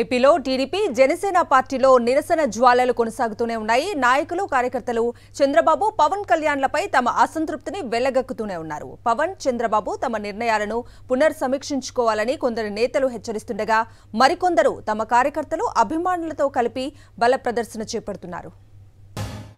ఏపీలో టీడీపీ జనసేన పార్టీలో నిరసన జ్వాలలు కొనసాగుతూనే ఉన్నాయి నాయకులు కార్యకర్తలు చంద్రబాబు పవన్ కళ్యాణ్లపై తమ అసంతృప్తిని వెళ్లగక్కుతూనే ఉన్నారు పవన్ చంద్రబాబు తమ నిర్ణయాలను పునర్ సమీక్షించుకోవాలని కొందరు నేతలు హెచ్చరిస్తుండగా మరికొందరు తమ కార్యకర్తలు అభిమానులతో కలిపి బల ప్రదర్శన చేపడుతున్నారు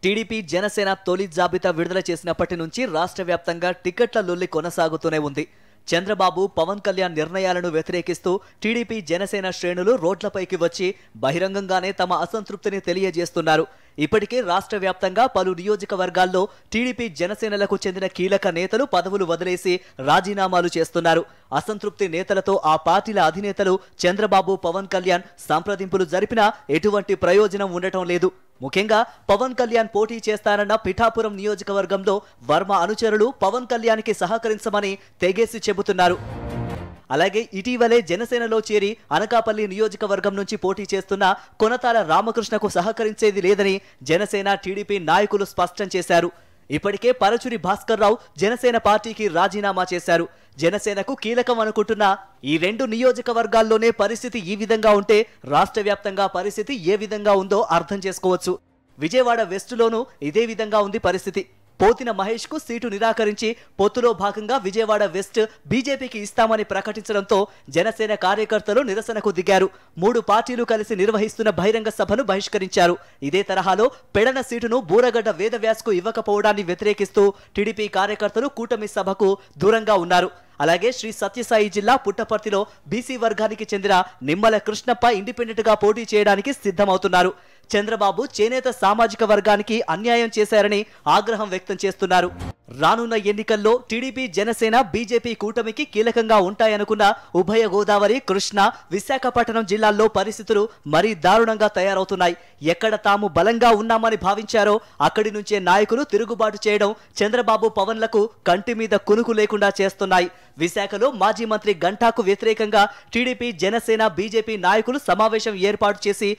టీడీపీ జనసేన తొలి జాబితా విడుదల చేసినప్పటి నుంచి రాష్ట్ర వ్యాప్తంగా టికెట్ల లొల్లి కొనసాగుతూనే ఉంది చంద్రబాబు పవన్ కళ్యాణ్ నిర్ణయాలను వ్యతిరేకిస్తూ టీడీపీ జనసేన శ్రేణులు రోడ్లపైకి వచ్చి బహిరంగంగానే తమ అసంతృప్తిని తెలియజేస్తున్నారు ఇప్పటికే రాష్ట్ర వ్యాప్తంగా పలు నియోజకవర్గాల్లో టీడీపీ జనసేనలకు చెందిన కీలక నేతలు పదవులు వదిలేసి రాజీనామాలు చేస్తున్నారు అసంతృప్తి నేతలతో ఆ పార్టీల అధినేతలు చంద్రబాబు పవన్ కళ్యాణ్ సంప్రదింపులు జరిపినా ఎటువంటి ప్రయోజనం ఉండటం లేదు ముఖ్యంగా పవన్ కళ్యాణ్ పోటీ చేస్తారన్న పిఠాపురం నియోజకవర్గంలో వర్మ అనుచరులు పవన్ కళ్యాణ్కి సహకరించమని తెగేసి చెబుతున్నారు అలాగే ఇటీవలే జనసేనలో చేరి అనకాపల్లి నియోజకవర్గం నుంచి పోటీ చేస్తున్న కొనతాల రామకృష్ణకు సహకరించేది లేదని జనసేన టీడీపీ నాయకులు స్పష్టం చేశారు ఇప్పటికే పరచురి భాస్కర్ రావు జనసేన పార్టీకి రాజీనామా చేశారు జనసేనకు కీలకం అనుకుంటున్న ఈ రెండు నియోజకవర్గాల్లోనే పరిస్థితి ఈ విధంగా ఉంటే రాష్ట్ర వ్యాప్తంగా పరిస్థితి ఏ విధంగా ఉందో అర్థం చేసుకోవచ్చు విజయవాడ లోనూ ఇదే విధంగా ఉంది పరిస్థితి పోతిన మహేష్కు సీటు నిరాకరించి పొత్తులో భాగంగా విజయవాడ వెస్ట్ బీజేపీకి ఇస్తామని ప్రకటించడంతో జనసేన కార్యకర్తలు నిరసనకు దిగారు మూడు పార్టీలు కలిసి నిర్వహిస్తున్న బహిరంగ సభను బహిష్కరించారు ఇదే తరహాలో పెడన సీటును బూరగడ్డ వేదవ్యాస్కు ఇవ్వకపోవడాన్ని వ్యతిరేకిస్తూ టీడీపీ కార్యకర్తలు కూటమి సభకు దూరంగా ఉన్నారు అలాగే శ్రీ సత్యసాయి జిల్లా పుట్టపర్తిలో బీసీ వర్గానికి చెందిన నిమ్మల కృష్ణప్ప గా పోటీ చేయడానికి సిద్ధమవుతున్నారు చంద్రబాబు చేనేత సామాజిక వర్గానికి అన్యాయం చేశారని ఆగ్రహం వ్యక్తం చేస్తున్నారు రానున్న ఎన్నికల్లో టీడీపీ జనసేన బీజేపీ కూటమికి కీలకంగా ఉంటాయనుకున్న ఉభయ గోదావరి కృష్ణా విశాఖపట్నం జిల్లాల్లో పరిస్థితులు మరీ దారుణంగా తయారవుతున్నాయి ఎక్కడ తాము బలంగా ఉన్నామని భావించారో అక్కడి నుంచే నాయకులు తిరుగుబాటు చేయడం చంద్రబాబు పవన్లకు కంటి మీద కునుకు లేకుండా చేస్తున్నాయి విశాఖలో మాజీ మంత్రి గంటాకు వ్యతిరేకంగా టీడీపీ జనసేన బీజేపీ నాయకులు సమావేశం ఏర్పాటు చేసి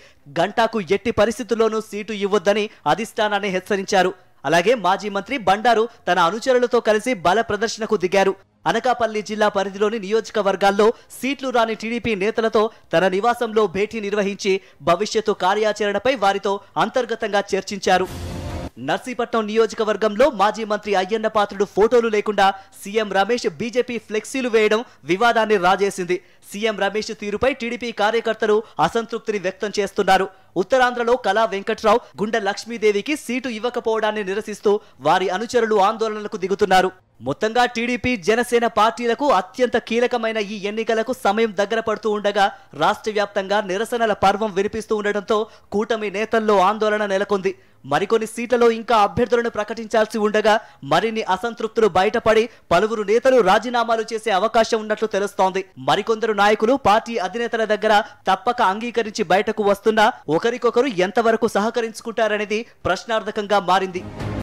గంటాకు ఎట్టి పరిస్థితుల్లోనూ సీటు ఇవ్వొద్దని అధిష్టానాన్ని హెచ్చరించారు అలాగే మాజీ మంత్రి బండారు తన అనుచరులతో కలిసి బల ప్రదర్శనకు దిగారు అనకాపల్లి జిల్లా పరిధిలోని నియోజకవర్గాల్లో సీట్లు రాని టీడీపీ నేతలతో తన నివాసంలో భేటీ నిర్వహించి భవిష్యత్తు కార్యాచరణపై వారితో అంతర్గతంగా చర్చించారు నర్సీపట్నం నియోజకవర్గంలో మాజీ మంత్రి అయ్యన్న పాత్రుడు ఫోటోలు లేకుండా సీఎం రమేష్ బీజేపీ ఫ్లెక్సీలు వేయడం వివాదాన్ని రాజేసింది సీఎం రమేష్ తీరుపై టీడీపీ కార్యకర్తలు అసంతృప్తిని వ్యక్తం చేస్తున్నారు ఉత్తరాంధ్రలో కళా వెంకట్రావు గుండె లక్ష్మీదేవికి సీటు ఇవ్వకపోవడాన్ని నిరసిస్తూ వారి అనుచరులు ఆందోళనలకు దిగుతున్నారు మొత్తంగా టీడీపీ జనసేన పార్టీలకు అత్యంత కీలకమైన ఈ ఎన్నికలకు సమయం దగ్గర పడుతూ ఉండగా రాష్ట్ర వ్యాప్తంగా నిరసనల పర్వం వినిపిస్తూ ఉండడంతో కూటమి నేతల్లో ఆందోళన నెలకొంది మరికొన్ని సీట్లలో ఇంకా అభ్యర్థులను ప్రకటించాల్సి ఉండగా మరిన్ని అసంతృప్తులు బయటపడి పలువురు నేతలు రాజీనామాలు చేసే అవకాశం ఉన్నట్లు తెలుస్తోంది మరికొందరు నాయకులు పార్టీ అధినేతల దగ్గర తప్పక అంగీకరించి బయటకు వస్తున్నా ఒక ఒకరికొకరు ఎంతవరకు సహకరించుకుంటారనేది ప్రశ్నార్థకంగా మారింది